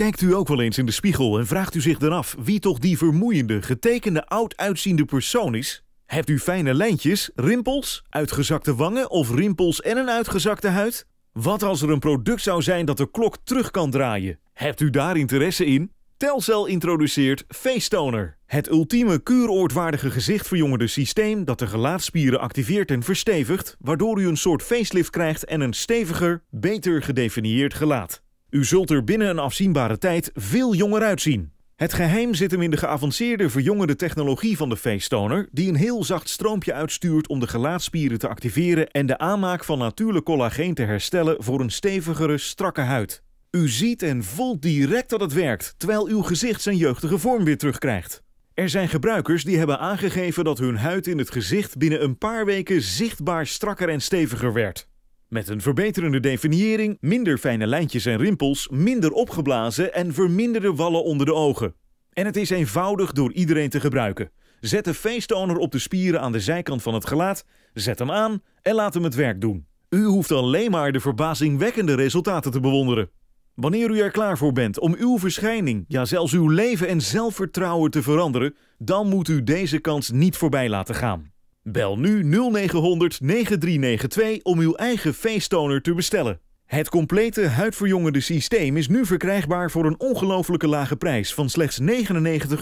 Kijkt u ook wel eens in de spiegel en vraagt u zich dan af wie toch die vermoeiende, getekende, oud uitziende persoon is? Hebt u fijne lijntjes, rimpels, uitgezakte wangen of rimpels en een uitgezakte huid? Wat als er een product zou zijn dat de klok terug kan draaien? Hebt u daar interesse in? Telcel introduceert FaceToner. Het ultieme kuuroordwaardige gezichtverjongende systeem dat de gelaatsspieren activeert en verstevigt, waardoor u een soort facelift krijgt en een steviger, beter gedefinieerd gelaat. U zult er binnen een afzienbare tijd veel jonger uitzien. Het geheim zit hem in de geavanceerde verjongende technologie van de toner, die een heel zacht stroompje uitstuurt om de gelaatspieren te activeren en de aanmaak van natuurlijk collageen te herstellen voor een stevigere, strakke huid. U ziet en voelt direct dat het werkt, terwijl uw gezicht zijn jeugdige vorm weer terugkrijgt. Er zijn gebruikers die hebben aangegeven dat hun huid in het gezicht binnen een paar weken zichtbaar strakker en steviger werd. Met een verbeterende definiëring, minder fijne lijntjes en rimpels, minder opgeblazen en verminderde wallen onder de ogen. En het is eenvoudig door iedereen te gebruiken. Zet de feestoner op de spieren aan de zijkant van het gelaat, zet hem aan en laat hem het werk doen. U hoeft alleen maar de verbazingwekkende resultaten te bewonderen. Wanneer u er klaar voor bent om uw verschijning, ja zelfs uw leven en zelfvertrouwen te veranderen, dan moet u deze kans niet voorbij laten gaan. Bel nu 0900 9392 om uw eigen toner te bestellen. Het complete huidverjongende systeem is nu verkrijgbaar voor een ongelooflijke lage prijs van slechts 99,95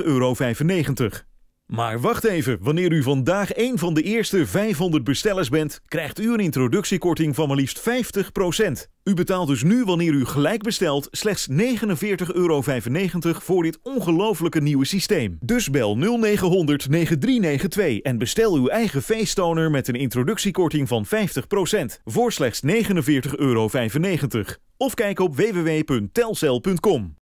euro. Maar wacht even, wanneer u vandaag een van de eerste 500 bestellers bent, krijgt u een introductiekorting van maar liefst 50%. U betaalt dus nu wanneer u gelijk bestelt slechts 49,95 euro voor dit ongelofelijke nieuwe systeem. Dus bel 0900 9392 en bestel uw eigen feestoner met een introductiekorting van 50% voor slechts 49,95 euro. Of kijk op www.telcel.com.